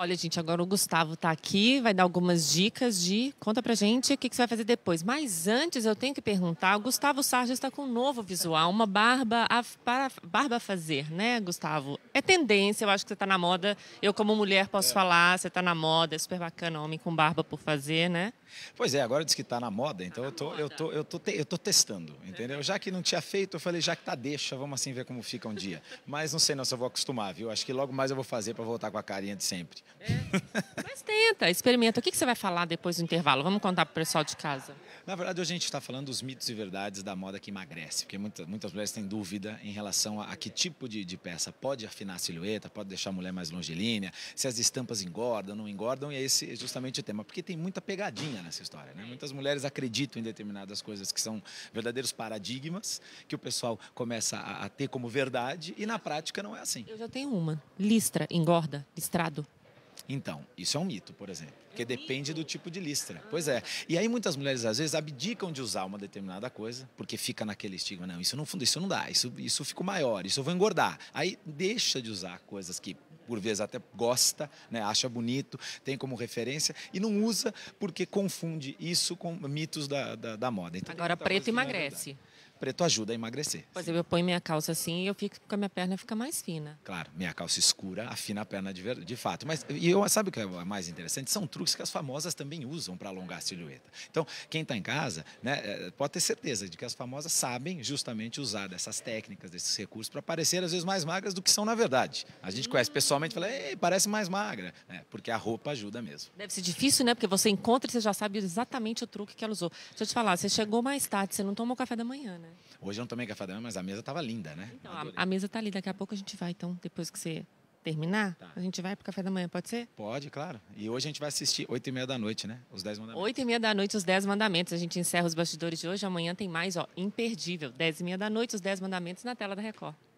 Olha, gente, agora o Gustavo está aqui, vai dar algumas dicas de. Conta pra gente o que, que você vai fazer depois. Mas antes eu tenho que perguntar: o Gustavo Sarge está com um novo visual, uma barba a, para barba fazer, né, Gustavo? É tendência, eu acho que você está na moda. Eu, como mulher, posso é. falar, você está na moda, é super bacana, homem com barba por fazer, né? Pois é, agora diz que está na moda, então tá eu, tô, moda. eu, tô, eu, tô, te, eu tô testando, entendeu? É. Já que não tinha feito, eu falei, já que tá, deixa, vamos assim ver como fica um dia. Mas não sei não se eu vou acostumar, viu? Acho que logo mais eu vou fazer para voltar com a carinha de sempre. É. Mas tenta, experimenta. O que, você vai falar depois do intervalo? Vamos contar para o pessoal de casa. Na verdade, hoje a gente está falando dos mitos e verdades da moda que emagrece, porque muita, muitas mulheres têm dúvida em relação a, a que tipo de, de, peça pode afinar a silhueta, pode deixar a mulher mais longilínea, se as estampas engordam, não engordam, e é esse é justamente o tema, porque tem muita pegadinha nessa história. Né? Muitas mulheres acreditam em determinadas coisas que são verdadeiros paradigmas, que o pessoal começa a, a ter como verdade, e na prática não é assim. Eu já tenho uma: listra, engorda, listrado. Então, isso é um mito, por exemplo, porque é depende do tipo de listra. Pois é. E aí muitas mulheres às vezes abdicam de usar uma determinada coisa, porque fica naquele estigma, não, isso não, isso não dá, isso isso fica maior, isso eu vou engordar. Aí deixa de usar coisas que por vezes até gosta, né, acha bonito, tem como referência e não usa porque confunde isso com mitos da, da, da moda. Então, Agora preto é emagrece preto ajuda a emagrecer. Por exemplo, eu ponho minha calça assim e eu fico com a minha perna fica mais fina. Claro, minha calça escura afina a perna de, de fato. Mas e eu sabe o que é mais interessante? São truques que as famosas também usam para alongar a silhueta. Então, quem está em casa, né, é, pode ter certeza de que as famosas sabem justamente usar dessas técnicas, desses recursos para parecer às vezes mais magras do que são na verdade. A gente hum. conhece pessoalmente e fala, Ei, parece mais magra, né, porque a roupa ajuda mesmo. Deve ser difícil, né? Porque você encontra e você já sabe exatamente o truque que ela usou. Deixa eu te falar, você chegou mais tarde, você não tomou café da manhã, né? né? Hoje eu não tomei café da manhã, mas a mesa estava linda, né? Então, a, a, mesa está linda. Daqui a pouco a gente vai, então, depois que você terminar, tá. a gente vai pro café da manhã, pode ser? Pode, claro. E hoje a gente vai assistir 8 e meia da noite, né? Os 10 mandamentos. 8 e meia da noite, os 10 mandamentos. A gente encerra os bastidores de hoje. Amanhã tem mais, ó, imperdível. 10 e meia da noite, os 10 mandamentos na tela da Record.